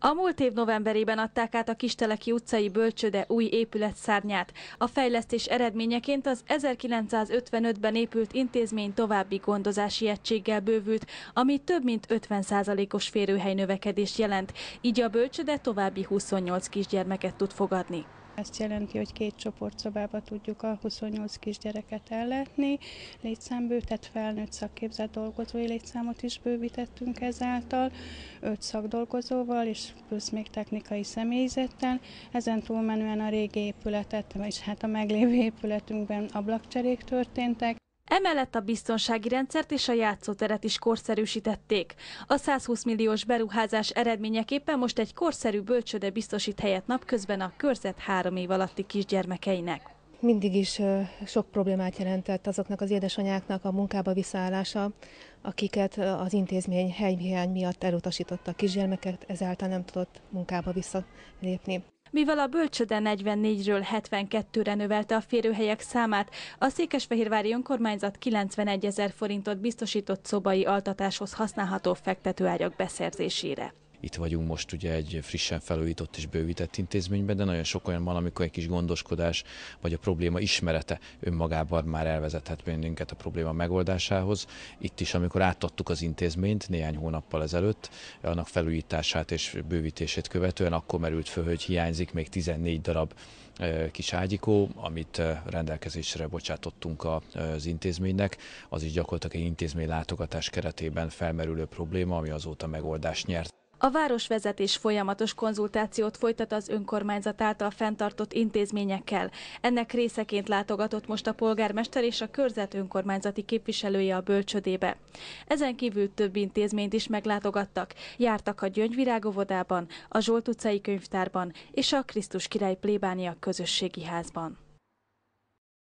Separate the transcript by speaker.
Speaker 1: A múlt év novemberében adták át a Kisteleki utcai bölcsöde új épületszárnyát. A fejlesztés eredményeként az 1955-ben épült intézmény további gondozási egységgel bővült, ami több mint 50%-os férőhely növekedést jelent, így a bölcsöde további 28 kisgyermeket tud fogadni.
Speaker 2: Ezt jelenti, hogy két csoportszobába tudjuk a 28 kisgyereket ellátni. Létszámbő, tehát felnőtt szakképzett dolgozói létszámot is bővítettünk ezáltal, öt szakdolgozóval és plusz még technikai személyzettel. Ezen túlmenően a régi
Speaker 1: épületet, vagyis hát a meglévő épületünkben ablakcserék történtek. Emellett a biztonsági rendszert és a játszóteret is korszerűsítették. A 120 milliós beruházás eredményeképpen most egy korszerű bölcsőde biztosít helyet napközben a körzet három év alatti kisgyermekeinek
Speaker 3: mindig is sok problémát jelentett azoknak az édesanyáknak a munkába visszaállása, akiket az intézmény helyhiány miatt elutasítottak kisgyermeket, ezáltal nem tudott munkába visszalépni.
Speaker 1: Mivel a bölcsöde 44-ről 72-re növelte a férőhelyek számát, a Székesfehérvári önkormányzat 91 ezer forintot biztosított szobai altatáshoz használható fektetőágyak beszerzésére
Speaker 4: itt vagyunk most ugye egy frissen felújított és bővített intézményben, de nagyon sok olyan van, amikor egy kis gondoskodás vagy a probléma ismerete önmagában már elvezethet bennünket a probléma megoldásához. Itt is, amikor átadtuk az intézményt néhány hónappal ezelőtt, annak felújítását és bővítését követően, akkor merült föl, hogy hiányzik még 14 darab e, kis ágyikó, amit e, rendelkezésre bocsátottunk e, az intézménynek. Az is gyakorlatilag egy intézmény látogatás keretében felmerülő probléma, ami azóta megoldást nyert.
Speaker 1: A városvezetés folyamatos konzultációt folytat az önkormányzat által fenntartott intézményekkel. Ennek részeként látogatott most a polgármester és a körzet önkormányzati képviselője a bölcsödébe. Ezen kívül több intézményt is meglátogattak. Jártak a Gyöngyvirágovodában, a Zsolt utcai könyvtárban és a Krisztus Király plébánia közösségi házban.